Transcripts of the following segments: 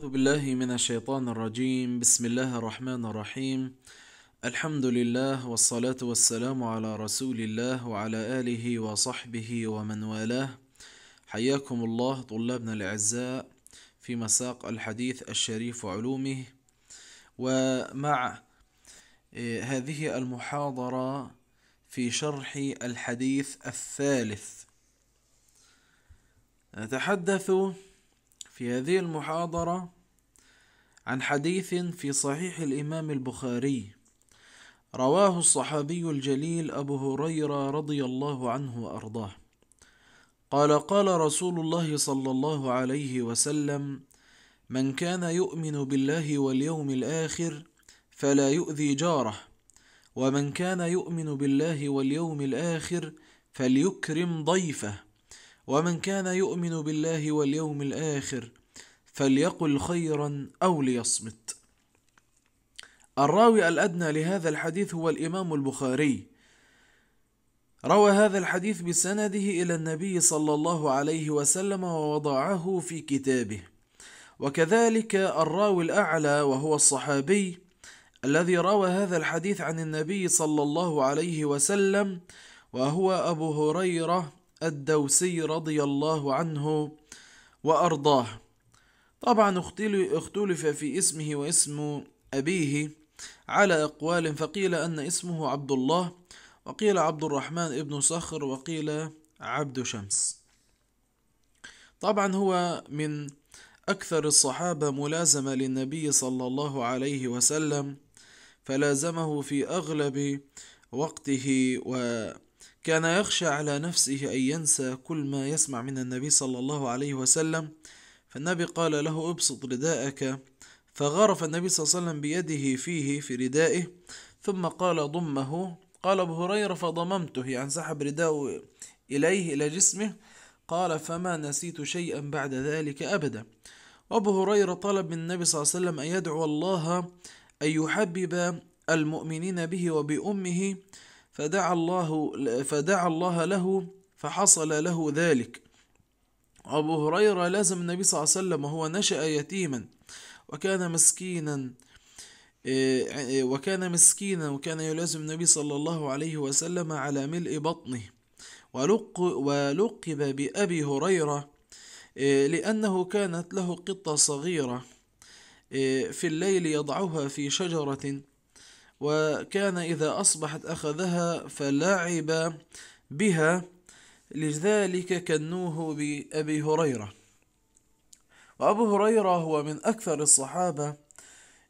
أعوذ بالله من الشيطان الرجيم بسم الله الرحمن الرحيم الحمد لله والصلاة والسلام على رسول الله وعلى آله وصحبه ومن والاه حياكم الله طلابنا الأعزاء في مساق الحديث الشريف وعلومه ومع إيه، هذه المحاضرة في شرح الحديث الثالث نتحدث في هذه المحاضرة عن حديث في صحيح الإمام البخاري رواه الصحابي الجليل أبو هريرة رضي الله عنه وأرضاه قال قال رسول الله صلى الله عليه وسلم من كان يؤمن بالله واليوم الآخر فلا يؤذي جاره ومن كان يؤمن بالله واليوم الآخر فليكرم ضيفه ومن كان يؤمن بالله واليوم الآخر فليقل خيرا أو ليصمت الراوي الأدنى لهذا الحديث هو الإمام البخاري روى هذا الحديث بسنده إلى النبي صلى الله عليه وسلم ووضعه في كتابه وكذلك الراوي الأعلى وهو الصحابي الذي روى هذا الحديث عن النبي صلى الله عليه وسلم وهو أبو هريرة الدوسي رضي الله عنه وأرضاه طبعا اختلف في اسمه واسم أبيه على أقوال فقيل أن اسمه عبد الله وقيل عبد الرحمن ابن صخر وقيل عبد شمس طبعا هو من أكثر الصحابة ملازمة للنبي صلى الله عليه وسلم فلازمه في أغلب وقته و كان يخشى على نفسه أن ينسى كل ما يسمع من النبي صلى الله عليه وسلم فالنبي قال له ابسط رداءك فغرف النبي صلى الله عليه وسلم بيده فيه في ردائه ثم قال ضمه قال أبو هريرة فضممته يعني سحب رداءه إليه إلى جسمه قال فما نسيت شيئا بعد ذلك أبدا وأبو هريرة طلب من النبي صلى الله عليه وسلم أن يدعو الله أن يحبب المؤمنين به وبأمه فدعا الله فدعا الله له فحصل له ذلك أبو هريرة لازم النبي صلى الله عليه وسلم وهو نشأ يتيما وكان مسكينا إيه، إيه، وكان مسكينا وكان يلازم النبي صلى الله عليه وسلم على ملء بطنه ولق ولقب بأبي هريرة إيه، لأنه كانت له قطة صغيرة في الليل يضعها في شجرة وكان إذا أصبحت أخذها فلعب بها لذلك كنوه بأبي هريرة وأبو هريرة هو من أكثر الصحابة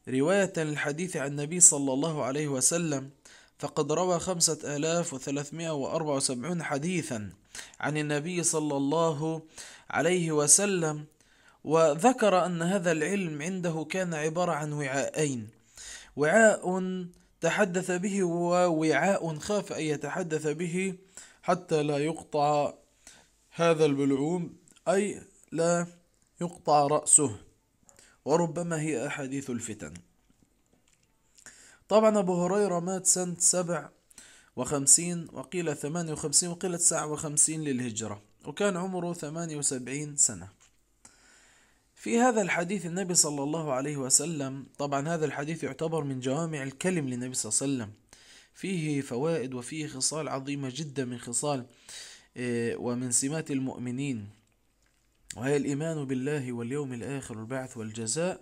رواية الحديث عن النبي صلى الله عليه وسلم فقد روى خمسة آلاف وثلاثمائة وأربعة وسبعون حديثا عن النبي صلى الله عليه وسلم وذكر أن هذا العلم عنده كان عبارة عن وعاءين وعاء تحدث به ووعاء خاف أن يتحدث به حتى لا يقطع هذا البلعوم أي لا يقطع رأسه وربما هي أحاديث الفتن طبعا أبو هريرة مات سنة سبع وخمسين وقيل ثمانية وخمسين وقيل تسعة وخمسين للهجرة وكان عمره ثمانية وسبعين سنة في هذا الحديث النبي صلى الله عليه وسلم طبعا هذا الحديث يعتبر من جوامع الكلم للنبي صلى الله عليه وسلم فيه فوائد وفيه خصال عظيمة جدا من خصال آه، ومن سمات المؤمنين وهي الإيمان بالله واليوم الآخر والبعث والجزاء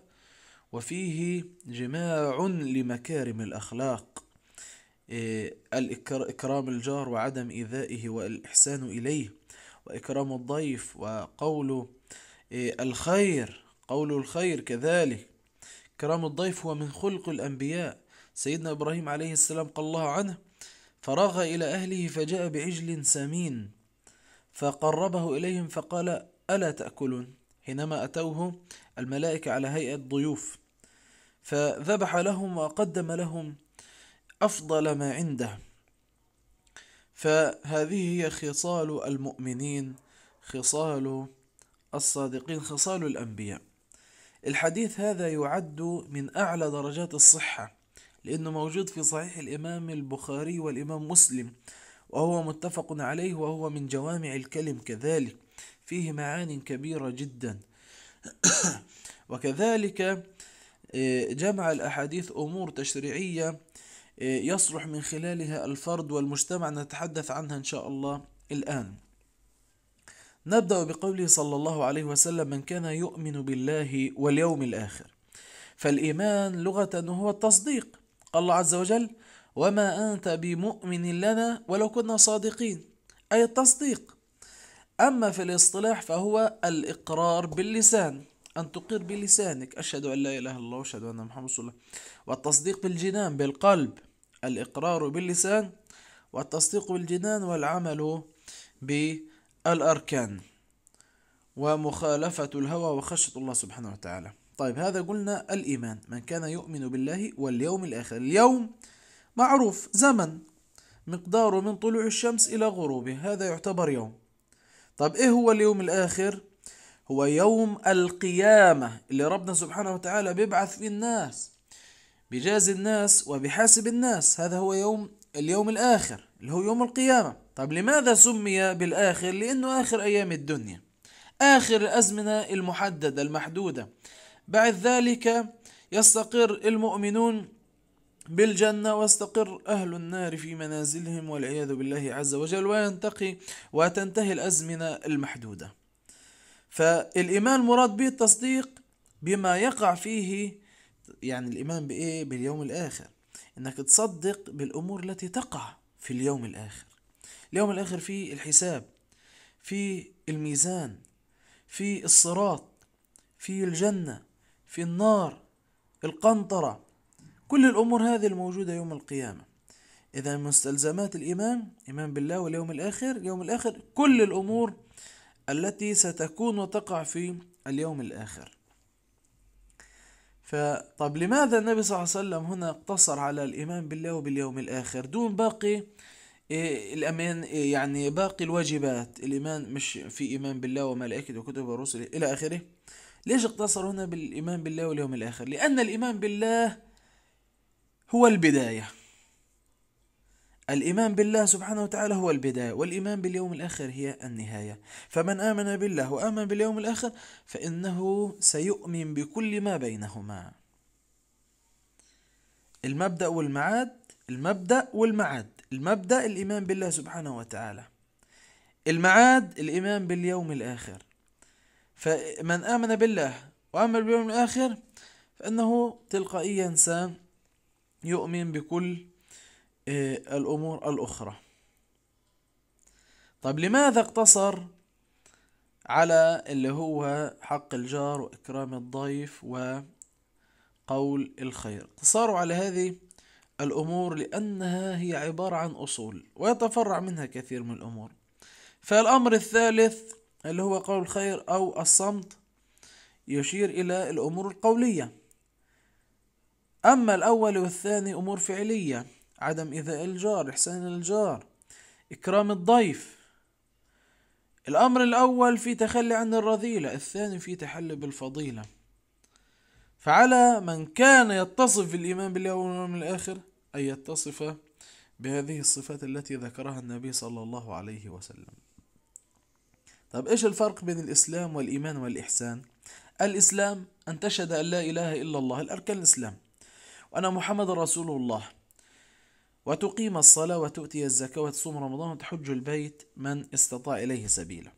وفيه جماع لمكارم الأخلاق آه، الإكرام الجار وعدم إيذائه والإحسان إليه وإكرام الضيف وقوله إيه، الخير قول الخير كذلك كرام الضيف هو من خلق الأنبياء سيدنا إبراهيم عليه السلام قال الله عنه فراغ إلى أهله فجاء بعجل سمين فقربه إليهم فقال ألا تأكلون حينما أتوه الملائكة على هيئة ضيوف فذبح لهم وقدم لهم أفضل ما عنده فهذه هي خصال المؤمنين خصال الصادقين خصال الأنبياء الحديث هذا يعد من أعلى درجات الصحة لأنه موجود في صحيح الإمام البخاري والإمام مسلم وهو متفق عليه وهو من جوامع الكلم كذلك فيه معان كبيرة جدا وكذلك آه، جمع الأحاديث أمور تشريعية آه، يصلح من خلالها الفرد والمجتمع نتحدث عنها إن شاء الله الآن نبدأ بقوله صلى الله عليه وسلم من كان يؤمن بالله واليوم الآخر فالإيمان لغة هو التصديق قال الله عز وجل وما أنت بمؤمن لنا ولو كنا صادقين أي التصديق أما في الاصطلاح فهو الإقرار باللسان أن تقر بلسانك أشهد أن لا إله إلا الله وأشهد أن محمد رسول الله والتصديق بالجنان بالقلب الإقرار باللسان والتصديق بالجنان والعمل بالقلب الأركان ومخالفة الهوى وخشية الله سبحانه وتعالى طيب هذا قلنا الإيمان من كان يؤمن بالله واليوم الآخر اليوم معروف زمن مقداره من طلوع الشمس إلى غروبه هذا يعتبر يوم طيب إيه هو اليوم الآخر هو يوم القيامة اللي ربنا سبحانه وتعالى بيبعث فيه الناس بجاز الناس وبحاسب الناس هذا هو يوم اليوم الآخر اللي هو يوم القيامة طيب لماذا سمي بالآخر لأنه آخر أيام الدنيا آخر الأزمنة المحددة المحدودة بعد ذلك يستقر المؤمنون بالجنة واستقر أهل النار في منازلهم والعياذ بالله عز وجل وينتقي وتنتهي الأزمنة المحدودة فالإيمان مراد به التصديق بما يقع فيه يعني الإيمان بإيه باليوم الآخر انك تصدق بالامور التي تقع في اليوم الاخر اليوم الاخر في الحساب في الميزان في الصراط في الجنه في النار القنطره كل الامور هذه الموجوده يوم القيامه اذا مستلزمات الايمان ايمان بالله واليوم الاخر اليوم الاخر كل الامور التي ستكون وتقع في اليوم الاخر فطب لماذا النبي صلى الله عليه وسلم هنا اقتصر على الإيمان بالله وباليوم الآخر دون باقي إيه، الأمان يعني باقي الواجبات الإيمان مش في إيمان بالله وملائكته وكتبه ورسله إلى آخره ليش اقتصر هنا بالإيمان بالله واليوم الآخر لأن الإيمان بالله هو البداية الإيمان بالله سبحانه وتعالى هو البداية والإيمان باليوم الآخر هي النهاية فمن آمن بالله وآمن باليوم الآخر فإنه سيؤمن بكل ما بينهما المبدأ والمعاد المبدأ والمعاد المبدأ الإيمان بالله سبحانه وتعالى المعاد الإيمان باليوم الآخر فمن آمن بالله وآمن باليوم الآخر فإنه تلقائيا سيؤمن بكل آه، الأمور الأخرى طيب لماذا اقتصر على اللي هو حق الجار وإكرام الضيف وقول الخير اقتصاره على هذه الأمور لأنها هي عبارة عن أصول ويتفرع منها كثير من الأمور فالأمر الثالث اللي هو قول الخير أو الصمت يشير إلى الأمور القولية أما الأول والثاني أمور فعلية عدم إيذاء الجار إحسان الجار إكرام الضيف الأمر الأول في تخلي عن الرذيلة الثاني في تحلي بالفضيلة فعلى من كان يتصف بالإيمان بالله واليوم الآخر أن يتصف بهذه الصفات التي ذكرها النبي صلى الله عليه وسلم طب إيش الفرق بين الإسلام والإيمان والإحسان الإسلام أن تشهد أن لا إله إلا الله الأركان الإسلام وأنا محمد رسول الله وتقيم الصلاة وتؤتي الزكاة وتصوم رمضان وتحج البيت من استطاع إليه سبيلا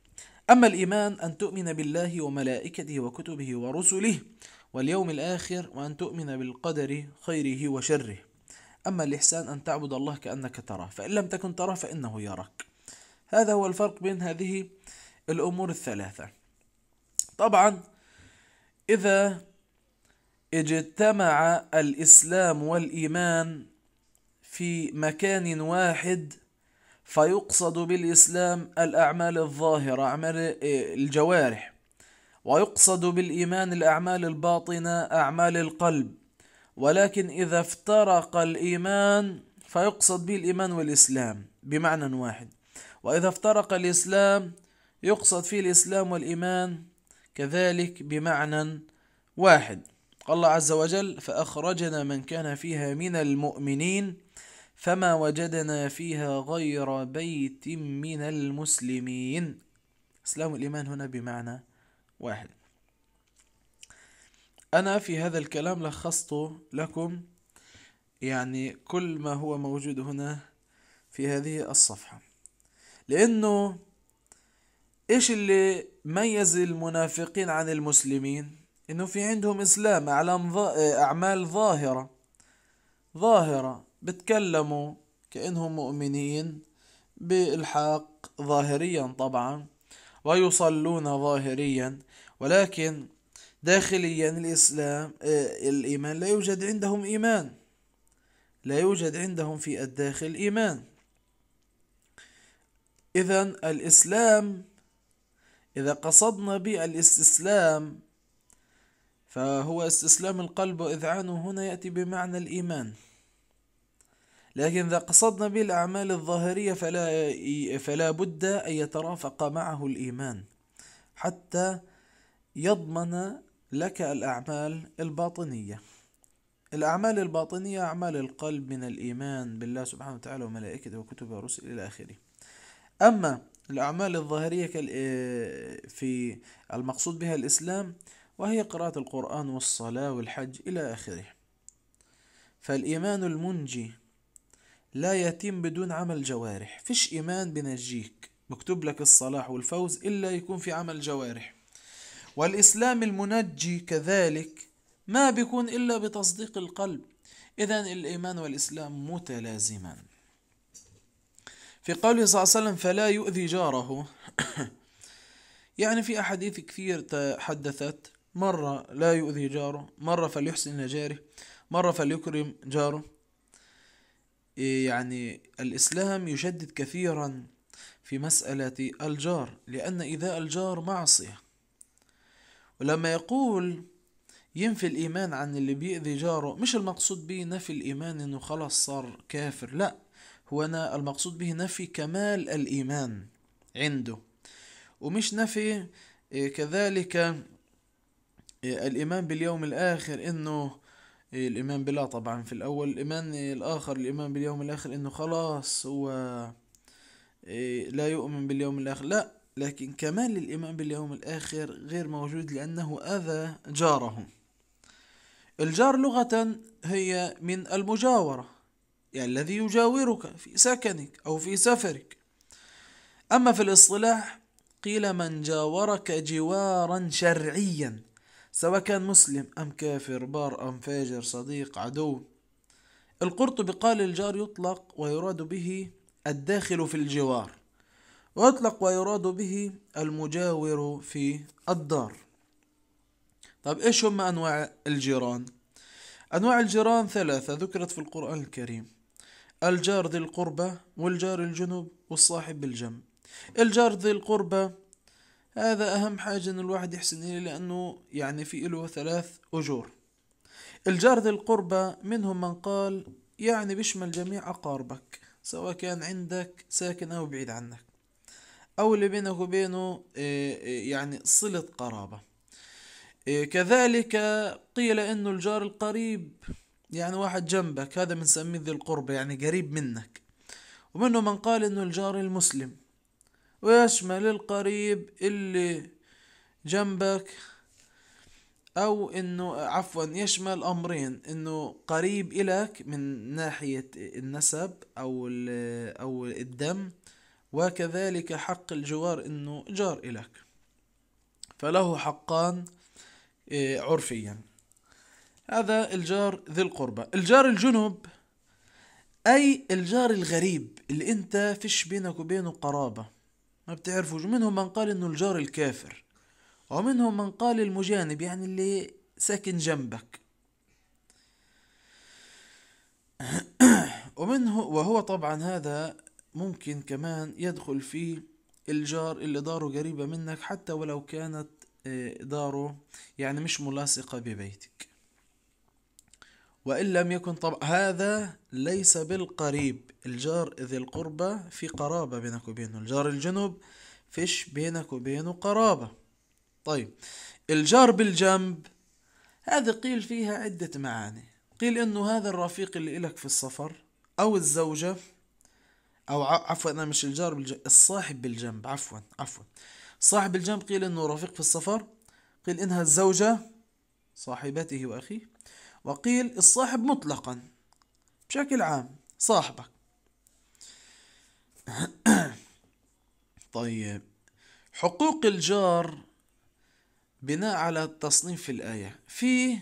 أما الإيمان أن تؤمن بالله وملائكته وكتبه ورسله واليوم الآخر وأن تؤمن بالقدر خيره وشره أما الإحسان أن تعبد الله كأنك تراه فإن لم تكن تراه فإنه يراك هذا هو الفرق بين هذه الأمور الثلاثة طبعا إذا اجتمع الإسلام والإيمان في مكان واحد فيقصد بالإسلام الأعمال الظاهرة أعمال إيه، الجوارح ويقصد بالإيمان الأعمال الباطنة أعمال القلب ولكن إذا افترق الإيمان فيقصد به الإيمان والإسلام بمعنى واحد وإذا افترق الإسلام يقصد فيه الإسلام والإيمان كذلك بمعنى واحد قال الله عز وجل فأخرجنا من كان فيها من المؤمنين فما وجدنا فيها غير بيت من المسلمين اسلام الايمان هنا بمعنى واحد انا في هذا الكلام لخصت لكم يعني كل ما هو موجود هنا في هذه الصفحه لانه ايش اللي ميز المنافقين عن المسلمين انه في عندهم اسلام اعمال ظاهره ظاهره بتكلموا كأنهم مؤمنين بإلحاق ظاهريا طبعا ويصلون ظاهريا ولكن داخليا الإسلام آه، الإيمان لا يوجد عندهم إيمان لا يوجد عندهم في الداخل إيمان إذا الإسلام إذا قصدنا بالاستسلام فهو استسلام القلب وإذعانه هنا يأتي بمعنى الإيمان لكن إذا قصدنا به الأعمال الظاهرية فلا, فلا بد أن يترافق معه الإيمان حتى يضمن لك الأعمال الباطنية الأعمال الباطنية أعمال القلب من الإيمان بالله سبحانه وتعالى وملائكته وكتبه ورسله إلى آخره أما الأعمال الظاهرية آه، في المقصود بها الإسلام وهي قراءة القرآن والصلاة والحج إلى آخره فالإيمان المنجي لا يتم بدون عمل جوارح فيش إيمان بنجيك مكتوب لك الصلاح والفوز إلا يكون في عمل جوارح والإسلام المنجي كذلك ما بيكون إلا بتصديق القلب إذا الإيمان والإسلام متلازمان في قوله صلى الله عليه وسلم فلا يؤذي جاره يعني في أحاديث كثير تحدثت مرة لا يؤذي جاره مرة فليحسن إلى جاره مرة فليكرم جاره إيه يعني الإسلام يشدد كثيرا في مسألة الجار لأن إيذاء الجار معصية ولما يقول ينفي الإيمان عن اللي بيأذي جاره مش المقصود به نفي الإيمان إنه خلاص صار كافر لأ هو أنا المقصود به نفي كمال الإيمان عنده ومش نفي إيه، كذلك إيه، الإيمان باليوم الآخر إنه إيه، الإيمان بالله طبعا في الأول الإيمان الآخر الإيمان باليوم الآخر إنه خلاص هو إيه، لا يؤمن باليوم الآخر لا لكن كمال الإيمان باليوم الآخر غير موجود لأنه أذى جاره الجار لغة هي من المجاورة يعني الذي يجاورك في سكنك أو في سفرك أما في الاصطلاح قيل من جاورك جوارا شرعيا سواء كان مسلم أم كافر بار أم فاجر صديق عدو القرطبي قال الجار يطلق ويراد به الداخل في الجوار ويطلق ويراد به المجاور في الدار طيب ايش هم انواع الجيران انواع الجيران ثلاثة ذكرت في القرآن الكريم الجار ذي القربة والجار الجنب والصاحب بالجنب الجار ذي القربة هذا أهم حاجة إن الواحد يحسن إليه لأنه يعني في له ثلاث أجور الجار ذي القربى منهم من قال يعني بيشمل جميع أقاربك سواء كان عندك ساكن أو بعيد عنك أو اللي بينك وبينه إيه، إيه، يعني صلة قرابة إيه، كذلك قيل إنه الجار القريب يعني واحد جنبك هذا بنسميه ذي القربة يعني قريب منك ومنه من قال إنه الجار المسلم ويشمل القريب اللي جنبك او انه عفوا يشمل امرين انه قريب الك من ناحية النسب او او الدم وكذلك حق الجوار انه جار الك فله حقان آه، عرفيا هذا الجار ذي القربى الجار الجنب اي الجار الغريب اللي انت فيش بينك وبينه قرابه ما بتعرفوش منهم من قال انه الجار الكافر ومنهم من قال المجانب يعني اللي ساكن جنبك ومنه وهو طبعا هذا ممكن كمان يدخل فيه الجار اللي داره قريبة منك حتى ولو كانت آه، داره يعني مش ملاصقة ببيتك وإن لم يكن طبعا هذا ليس بالقريب الجار ذي القربى في قرابة بينك وبينه الجار الجنوب فيش بينك وبينه قرابة طيب الجار بالجنب هذا قيل فيها عدة معاني قيل انه هذا الرفيق اللي إلك في السفر او الزوجة او عفوا انا مش الجار بالجنب الصاحب بالجنب عفوا عفوا صاحب الجنب قيل انه رفيق في السفر قيل انها الزوجة صاحبته واخيه وقيل الصاحب مطلقا بشكل عام صاحبك طيب حقوق الجار بناء على تصنيف الآية في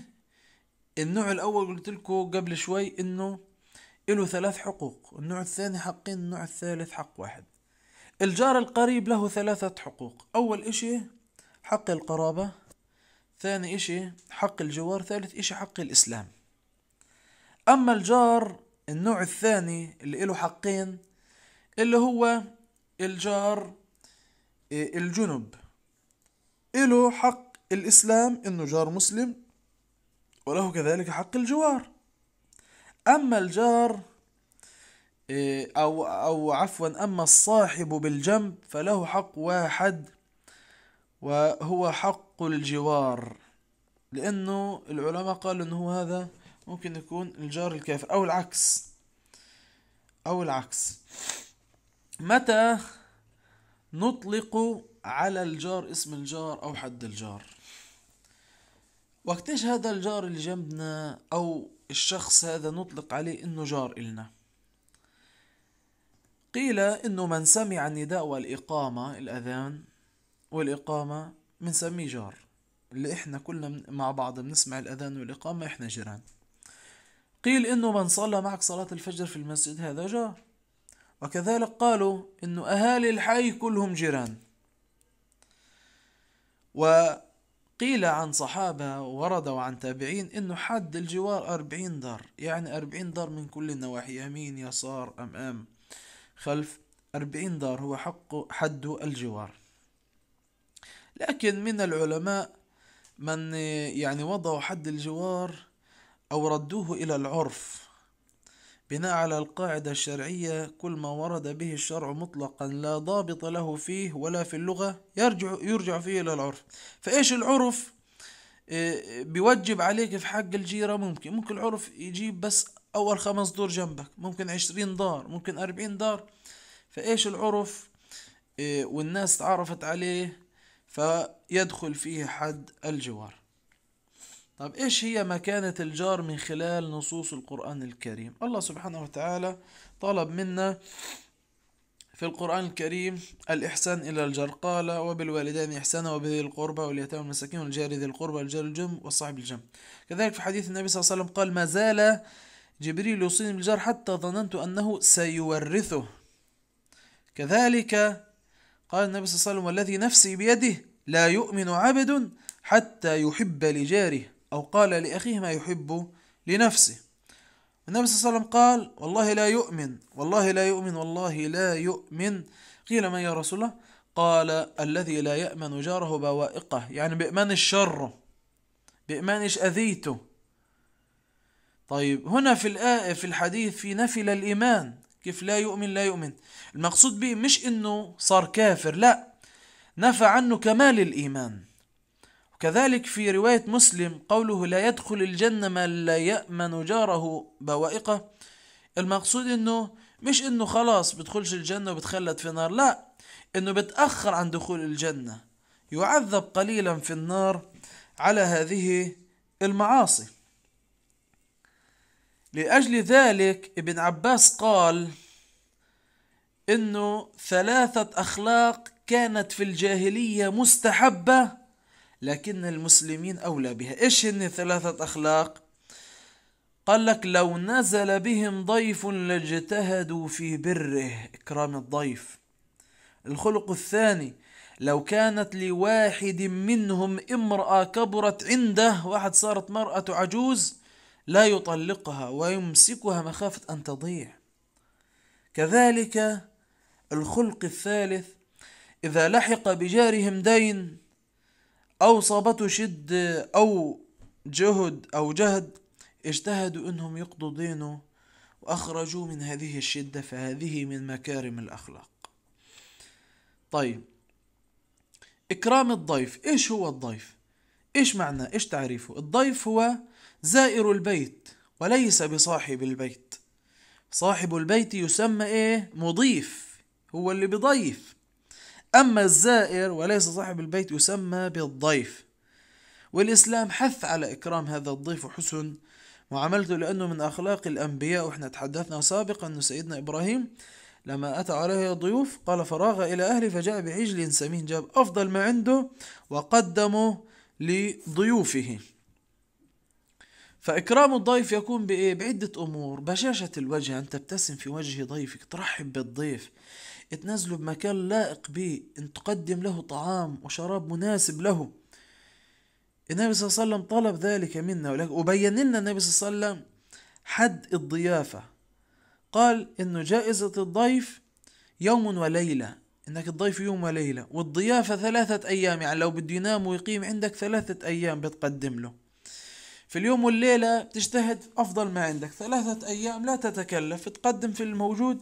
النوع الأول قلت لكم قبل شوي إنه له ثلاث حقوق النوع الثاني حقين النوع الثالث حق واحد الجار القريب له ثلاثة حقوق أول إشي حق القرابة ثاني إشي حق الجوار ثالث إشي حق الإسلام أما الجار النوع الثاني اللي له حقين اللي هو الجار إيه، الجنب له حق الإسلام إنه جار مسلم وله كذلك حق الجوار أما الجار إيه، أو أو عفوا أما الصاحب بالجنب فله حق واحد وهو حق الجوار لأنه العلماء قالوا إنه هذا ممكن يكون الجار الكافر أو العكس أو العكس متى نطلق على الجار اسم الجار أو حد الجار وقتاش هذا الجار اللي جنبنا أو الشخص هذا نطلق عليه إنه جار إلنا قيل إنه من سمع النداء والإقامة الأذان والإقامة بنسميه جار اللي إحنا كلنا مع بعض بنسمع الأذان والإقامة إحنا جيران قيل إنه من صلى معك صلاة الفجر في المسجد هذا جار وكذلك قالوا أن أهالي الحي كلهم جيران وقيل عن صحابة وردوا عن تابعين أنه حد الجوار أربعين دار يعني أربعين دار من كل النواحي يمين يسار أمام خلف أربعين دار هو حق حد الجوار لكن من العلماء من يعني وضعوا حد الجوار أو ردوه إلى العرف بناء على القاعدة الشرعية كل ما ورد به الشرع مطلقا لا ضابط له فيه ولا في اللغة يرجع يرجع فيه إلى العرف فإيش العرف إيه، بيوجب عليك في حق الجيرة ممكن ممكن العرف يجيب بس أول خمس دور جنبك ممكن عشرين دار ممكن أربعين دار فإيش العرف إيه، والناس تعرفت عليه فيدخل فيه حد الجوار طب إيش هي مكانة الجار من خلال نصوص القرآن الكريم الله سبحانه وتعالى طلب منا في القرآن الكريم الإحسان إلى الجار قال وبالوالدين إحسانا وبذي القربى واليتامى والمساكين والجار ذي القربى والجار الجم والصاحب الجنب كذلك في حديث النبي صلى الله عليه وسلم قال ما زال جبريل يوصيني بالجار حتى ظننت أنه سيورثه كذلك قال النبي صلى الله عليه وسلم والذي نفسي بيده لا يؤمن عبد حتى يحب لجاره أو قال لأخيه ما يحب لنفسه النبي صلى الله عليه وسلم قال والله لا يؤمن والله لا يؤمن والله لا يؤمن قيل من يا رسول الله قال الذي لا يأمن جاره بوائقه يعني بإيمانش شره بإيمانش أذيته طيب هنا في الآية في الحديث في نفي الإيمان كيف لا يؤمن لا يؤمن المقصود به مش إنه صار كافر لا نفى عنه كمال الإيمان كذلك في رواية مسلم قوله لا يدخل الجنة من لا يأمن جاره بوائقه المقصود انه مش انه خلاص بتدخلش الجنة وبتخلد في النار لا انه بتأخر عن دخول الجنة يعذب قليلا في النار على هذه المعاصي لأجل ذلك ابن عباس قال انه ثلاثة اخلاق كانت في الجاهلية مستحبة لكن المسلمين أولى بها إيش هن ثلاثة أخلاق قال لك لو نزل بهم ضيف لاجتهدوا في بره إكرام الضيف الخلق الثاني لو كانت لواحد منهم امرأة كبرت عنده واحد صارت مرأة عجوز لا يطلقها ويمسكها مخافة أن تضيع كذلك الخلق الثالث إذا لحق بجارهم دين أو صابته شدة أو جهد أو جهد اجتهدوا أنهم يقضوا دينه وأخرجوه من هذه الشدة فهذه من مكارم الأخلاق طيب إكرام الضيف إيش هو الضيف؟ إيش معنى؟ إيش تعريفه؟ الضيف هو زائر البيت وليس بصاحب البيت صاحب البيت يسمى إيه؟ مضيف هو اللي بضيف أما الزائر وليس صاحب البيت يسمى بالضيف والإسلام حث على إكرام هذا الضيف وحسن معاملته لأنه من أخلاق الأنبياء وإحنا تحدثنا سابقا أن سيدنا إبراهيم لما أتى عليه الضيوف قال فراغ إلى أهله فجاء بعجل سمين جاب أفضل ما عنده وقدمه لضيوفه فإكرام الضيف يكون بإيه؟ بعدة أمور بشاشة الوجه أن تبتسم في وجه ضيفك ترحب بالضيف تنزله بمكان لائق به أن تقدم له طعام وشراب مناسب له النبي صلى الله عليه وسلم طلب ذلك منا وبين لنا النبي صلى الله عليه وسلم حد الضيافة قال إنه جائزة الضيف يوم وليلة إنك الضيف يوم وليلة والضيافة ثلاثة أيام يعني لو بده ينام ويقيم عندك ثلاثة أيام بتقدم له في اليوم والليلة بتجتهد أفضل ما عندك ثلاثة أيام لا تتكلف تقدم في الموجود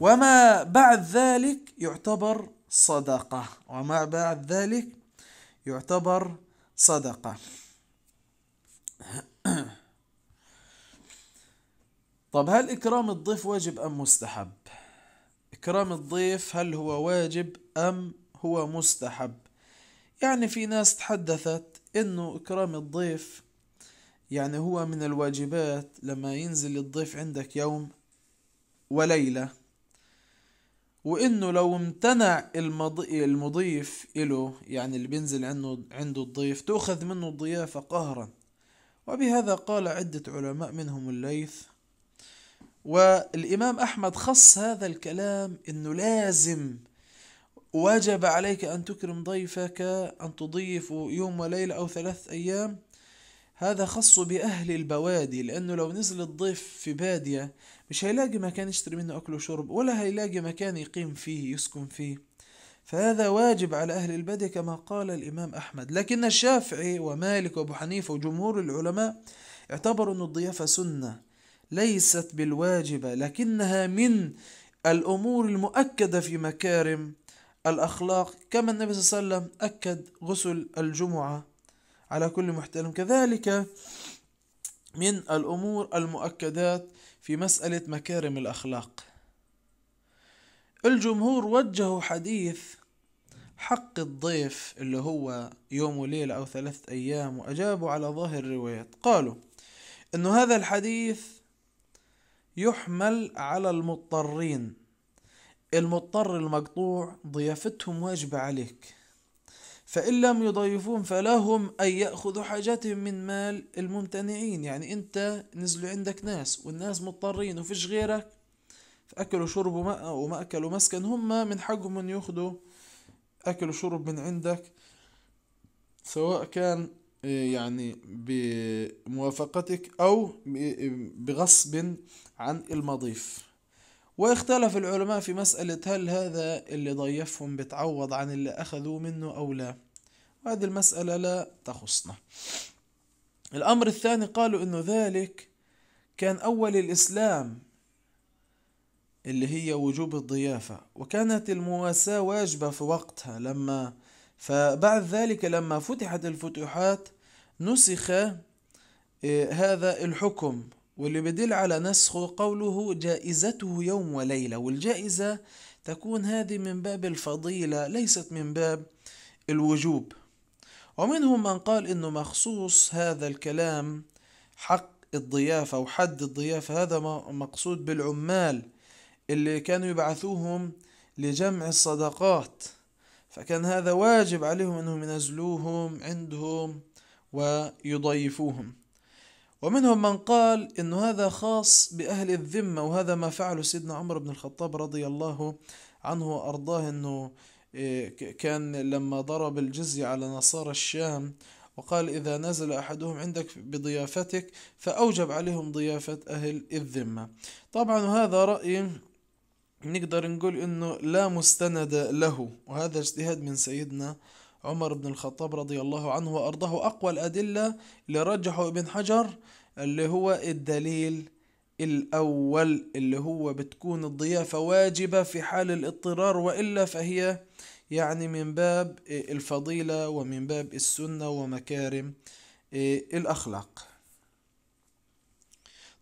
وما بعد ذلك يعتبر صدقة وما بعد ذلك يعتبر صدقة طب هل إكرام الضيف واجب أم مستحب؟ إكرام الضيف هل هو واجب أم هو مستحب؟ يعني في ناس تحدثت إنه إكرام الضيف يعني هو من الواجبات لما ينزل الضيف عندك يوم وليلة وانه لو امتنع المضي... المضيف له يعني اللي بينزل عنده عنده الضيف تؤخذ منه الضيافة قهرا وبهذا قال عدة علماء منهم الليث والإمام أحمد خص هذا الكلام إنه لازم وجب عليك أن تكرم ضيفك أن تضيفه يوم وليلة أو ثلاث أيام هذا خص بأهل البوادي لأنه لو نزل الضيف في بادية مش هيلاقي مكان يشتري منه أكل وشرب ولا هيلاقي مكان يقيم فيه يسكن فيه فهذا واجب على أهل البدء كما قال الإمام أحمد لكن الشافعي ومالك وأبو حنيفة وجمهور العلماء اعتبروا أن الضيافة سنة ليست بالواجبة لكنها من الأمور المؤكدة في مكارم الأخلاق كما النبي صلى الله عليه وسلم أكد غسل الجمعة على كل محتلم كذلك من الأمور المؤكدات في مسألة مكارم الأخلاق الجمهور وجهوا حديث حق الضيف اللي هو يوم وليلة أو ثلاثة أيام وأجابوا على ظاهر الروايات قالوا إن هذا الحديث يحمل على المضطرين المضطر المقطوع ضيافتهم واجبة عليك فإن لم يضيفوهم فلهم أن يأخذوا حاجاتهم من مال الممتنعين يعني أنت نزلوا عندك ناس والناس مضطرين وفيش غيرك فأكلوا شرب وماء ومأكل ومسكن هم من حقهم أن يأخذوا أكل وشرب من عندك سواء كان آه، يعني بموافقتك أو بغصب عن المضيف واختلف العلماء في مسألة هل هذا اللي ضيفهم بتعوض عن اللي أخذوا منه أو لا وهذه المسألة لا تخصنا الأمر الثاني قالوا أنه ذلك كان أول الإسلام اللي هي وجوب الضيافة وكانت المواساة واجبة في وقتها لما فبعد ذلك لما فتحت الفتوحات نسخ آه، هذا الحكم واللي بدل على نسخه قوله جائزته يوم وليلة والجائزة تكون هذه من باب الفضيلة ليست من باب الوجوب ومنهم من قال انه مخصوص هذا الكلام حق الضيافة وحد الضيافة هذا مقصود بالعمال اللي كانوا يبعثوهم لجمع الصدقات فكان هذا واجب عليهم انهم ينزلوهم عندهم ويضيفوهم ومنهم من قال أن هذا خاص بأهل الذمة وهذا ما فعله سيدنا عمر بن الخطاب رضي الله عنه وأرضاه أنه إيه، كان لما ضرب الجزية على نصارى الشام وقال إذا نزل أحدهم عندك بضيافتك فأوجب عليهم ضيافة أهل الذمة طبعا هذا رأي نقدر نقول أنه لا مستند له وهذا اجتهاد من سيدنا عمر بن الخطاب رضي الله عنه وأرضاه أقوى الأدلة اللي رجحه ابن حجر اللي هو الدليل الأول اللي هو بتكون الضيافة واجبة في حال الاضطرار وإلا فهي يعني من باب الفضيلة ومن باب السنة ومكارم الأخلاق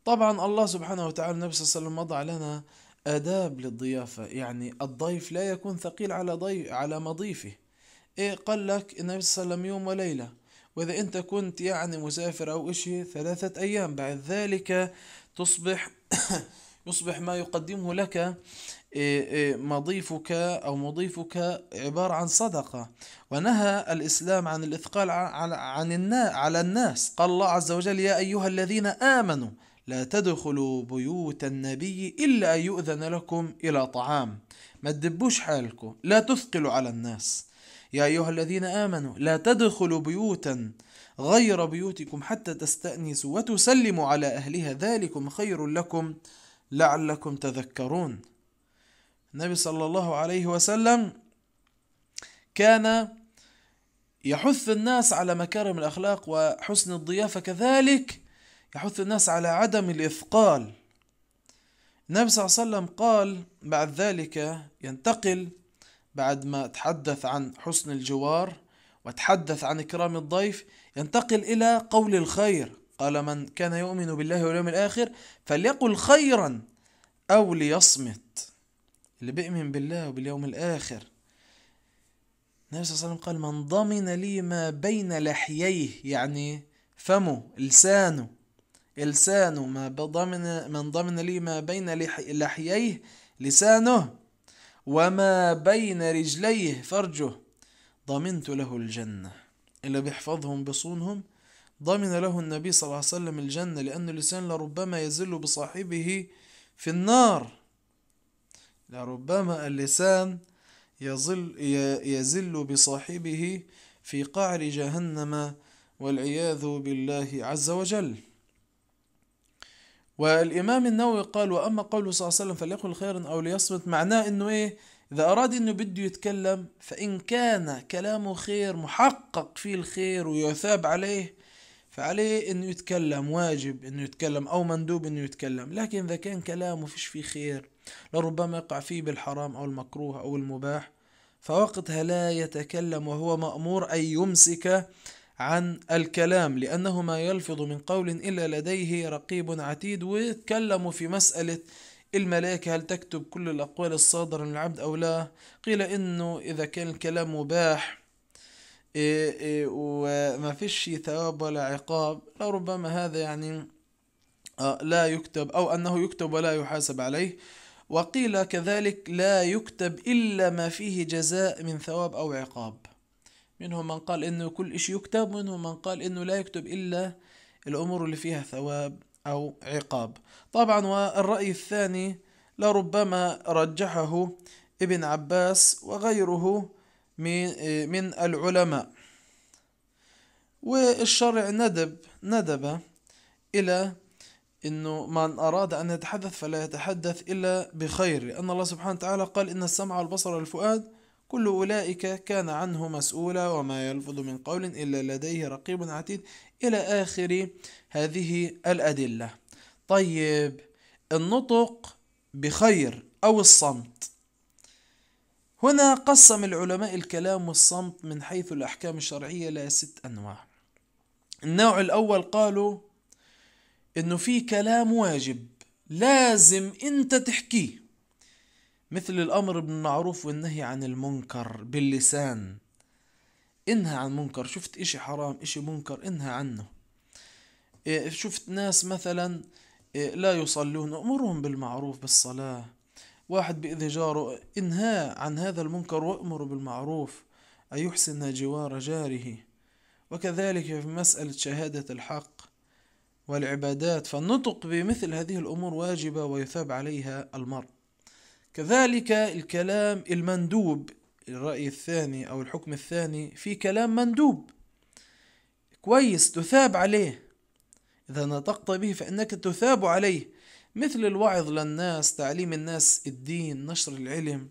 طبعا الله سبحانه وتعالى النبي صلى الله عليه وسلم وضع لنا آداب للضيافة يعني الضيف لا يكون ثقيل على ضيف على مضيفه ايه قال لك النبي صلى الله عليه وسلم يوم وليلة وإذا أنت كنت يعني مسافر أو إشي ثلاثة أيام بعد ذلك تصبح يصبح ما يقدمه لك إيه، إيه، مضيفك أو مضيفك عبارة عن صدقة ونهى الإسلام عن الإثقال عن على الناس قال الله عز وجل يا أيها الذين آمنوا لا تدخلوا بيوت النبي إلا أن يؤذن لكم إلى طعام ما تدبوش حالكم لا تثقلوا على الناس يا أيها الذين آمنوا لا تدخلوا بيوتا غير بيوتكم حتى تستأنسوا وتسلموا على أهلها ذلكم خير لكم لعلكم تذكرون النبي صلى الله عليه وسلم كان يحث الناس على مكارم الأخلاق وحسن الضيافة كذلك يحث الناس على عدم الإثقال النبي صلى الله عليه وسلم قال بعد ذلك ينتقل بعد ما تحدث عن حسن الجوار وتحدث عن إكرام الضيف ينتقل إلى قول الخير قال من كان يؤمن بالله واليوم الآخر فليقل خيرا أو ليصمت اللي بيؤمن بالله وباليوم الآخر النبي صلى الله عليه وسلم قال من ضمن لي ما بين لحييه يعني فمه لسانه لسانه ما ضمن من ضمن لي ما بين لحييه لسانه وما بين رجليه فرجه ضمنت له الجنة اللي بيحفظهم بصونهم ضمن له النبي صلى الله عليه وسلم الجنة لأن اللسان لربما يزل بصاحبه في النار لربما اللسان يزل, يزل بصاحبه في قعر جهنم والعياذ بالله عز وجل والإمام النووي قال وأما قول صلى الله عليه وسلم فليقل خيرا أو ليصمت معناه إنه إيه إذا أراد إنه بده يتكلم فإن كان كلامه خير محقق فيه الخير ويثاب عليه فعليه إنه يتكلم واجب إنه يتكلم أو مندوب إنه يتكلم لكن إذا كان كلامه فيش فيه خير لربما يقع فيه بالحرام أو المكروه أو المباح فوقتها لا يتكلم وهو مأمور أن يمسك عن الكلام لأنه ما يلفظ من قول إلا لديه رقيب عتيد ويتكلموا في مسألة الملائكة هل تكتب كل الأقوال الصادرة من العبد أو لا قيل إنه إذا كان الكلام مباح إيه، إيه، وما فيش ثواب ولا عقاب لربما هذا يعني آه، لا يكتب أو أنه يكتب ولا يحاسب عليه وقيل كذلك لا يكتب إلا ما فيه جزاء من ثواب أو عقاب منهم من قال انه كل شيء يكتب ومنهم من قال انه لا يكتب الا الامور اللي فيها ثواب او عقاب طبعا والراي الثاني لربما رجحه ابن عباس وغيره من العلماء والشرع ندب ندب إلى أنه من أراد أن يتحدث فلا يتحدث إلا بخير لأن الله سبحانه وتعالى قال إن السمع والبصر والفؤاد كل أولئك كان عنه مسؤولا وما يلفظ من قول إلا لديه رقيب عتيد إلى آخر هذه الأدلة طيب النطق بخير أو الصمت هنا قسم العلماء الكلام والصمت من حيث الأحكام الشرعية إلى ست أنواع النوع الأول قالوا إنه في كلام واجب لازم أنت تحكيه مثل الأمر بالمعروف والنهي عن المنكر باللسان انهى عن منكر شفت اشي حرام اشي منكر انهى عنه إيه، شفت ناس مثلا إيه، لا يصلون أمرهم بالمعروف بالصلاة واحد بإذي جاره انهى عن هذا المنكر وأمره بالمعروف أن يحسن جوار جاره وكذلك في مسألة شهادة الحق والعبادات فالنطق بمثل هذه الأمور واجبة ويثاب عليها المرء كذلك الكلام المندوب الرأي الثاني أو الحكم الثاني في كلام مندوب كويس تثاب عليه إذا نطقت به فإنك تثاب عليه مثل الوعظ للناس تعليم الناس الدين نشر العلم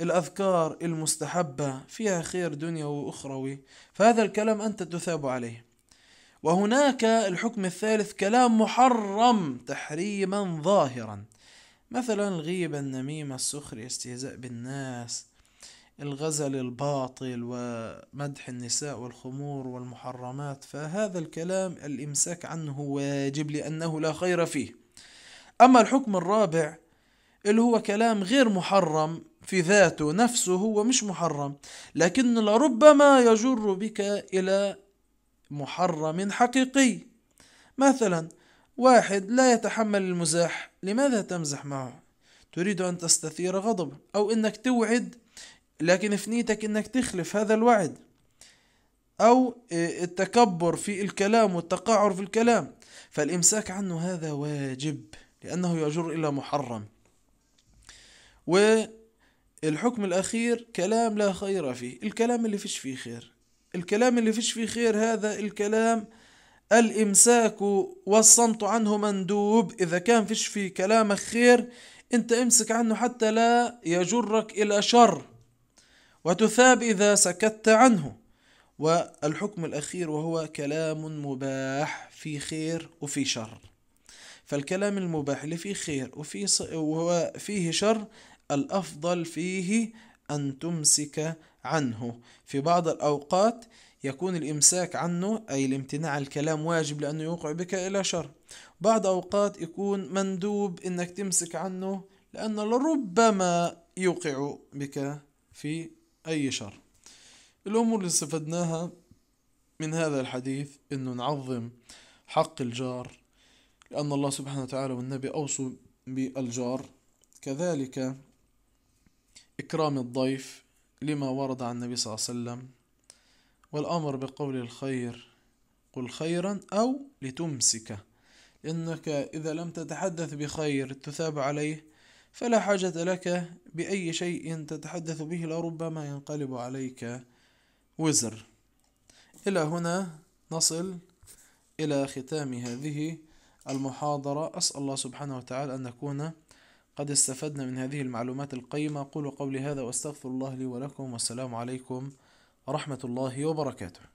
الأذكار المستحبة فيها خير دنيا وأخروي فهذا الكلام أنت تثاب عليه وهناك الحكم الثالث كلام محرم تحريما ظاهرا مثلا الغيبة النميمة السخرية استهزاء بالناس الغزل الباطل ومدح النساء والخمور والمحرمات فهذا الكلام الإمساك عنه واجب لأنه لا خير فيه أما الحكم الرابع اللي هو كلام غير محرم في ذاته نفسه هو مش محرم لكن لربما يجر بك إلى محرم حقيقي مثلا واحد لا يتحمل المزاح لماذا تمزح معه تريد أن تستثير غضبه أو أنك توعد لكن في نيتك أنك تخلف هذا الوعد أو آه، التكبر في الكلام والتقاعر في الكلام فالإمساك عنه هذا واجب لأنه يجر إلى محرم والحكم الأخير كلام لا خير فيه الكلام اللي فيش فيه خير الكلام اللي فيش فيه خير هذا الكلام الامساك والصمت عنه مندوب اذا كان فيش في كلامك خير انت امسك عنه حتى لا يجرك الى شر وتثاب اذا سكت عنه والحكم الاخير وهو كلام مباح في خير وفي شر فالكلام المباح اللي فيه خير وفيه ص... وهو فيه شر الافضل فيه ان تمسك عنه في بعض الاوقات يكون الإمساك عنه أي الامتناع عن الكلام واجب لأنه يوقع بك إلى شر بعض أوقات يكون مندوب إنك تمسك عنه لأنه لربما يوقع بك في أي شر الأمور اللي استفدناها من هذا الحديث أنه نعظم حق الجار لأن الله سبحانه وتعالى والنبي أوصوا بالجار كذلك إكرام الضيف لما ورد عن النبي صلى الله عليه وسلم والأمر بقول الخير قل خيرا أو لتمسك إنك إذا لم تتحدث بخير تثاب عليه فلا حاجة لك بأي شيء تتحدث به لربما ينقلب عليك وزر إلى هنا نصل إلى ختام هذه المحاضرة أسأل الله سبحانه وتعالى أن نكون قد استفدنا من هذه المعلومات القيمة قولوا قولي هذا وأستغفر الله لي ولكم والسلام عليكم ورحمة الله وبركاته